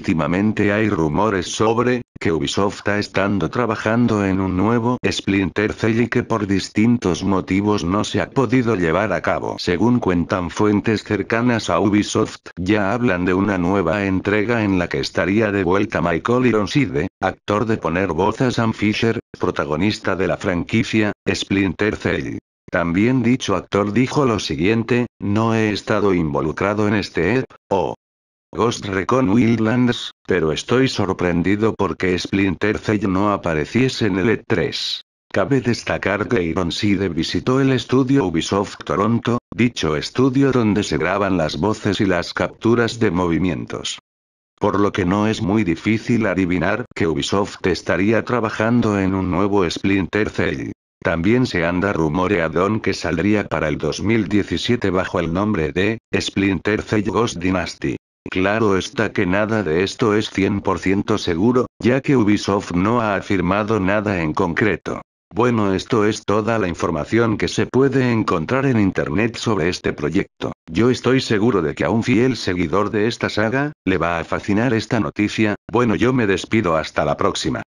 Últimamente hay rumores sobre que Ubisoft está estando trabajando en un nuevo Splinter Cell y que por distintos motivos no se ha podido llevar a cabo. Según cuentan fuentes cercanas a Ubisoft, ya hablan de una nueva entrega en la que estaría de vuelta Michael Ironside, actor de poner voz a Sam Fisher, protagonista de la franquicia Splinter Cell. También dicho actor dijo lo siguiente, no he estado involucrado en este EP, Ghost Recon Wildlands, pero estoy sorprendido porque Splinter Cell no apareciese en el E3. Cabe destacar que Iron visitó el estudio Ubisoft Toronto, dicho estudio donde se graban las voces y las capturas de movimientos. Por lo que no es muy difícil adivinar que Ubisoft estaría trabajando en un nuevo Splinter Cell. También se anda rumoreado que saldría para el 2017 bajo el nombre de Splinter Cell Ghost Dynasty. Claro está que nada de esto es 100% seguro, ya que Ubisoft no ha afirmado nada en concreto. Bueno, esto es toda la información que se puede encontrar en Internet sobre este proyecto. Yo estoy seguro de que a un fiel seguidor de esta saga, le va a fascinar esta noticia. Bueno, yo me despido hasta la próxima.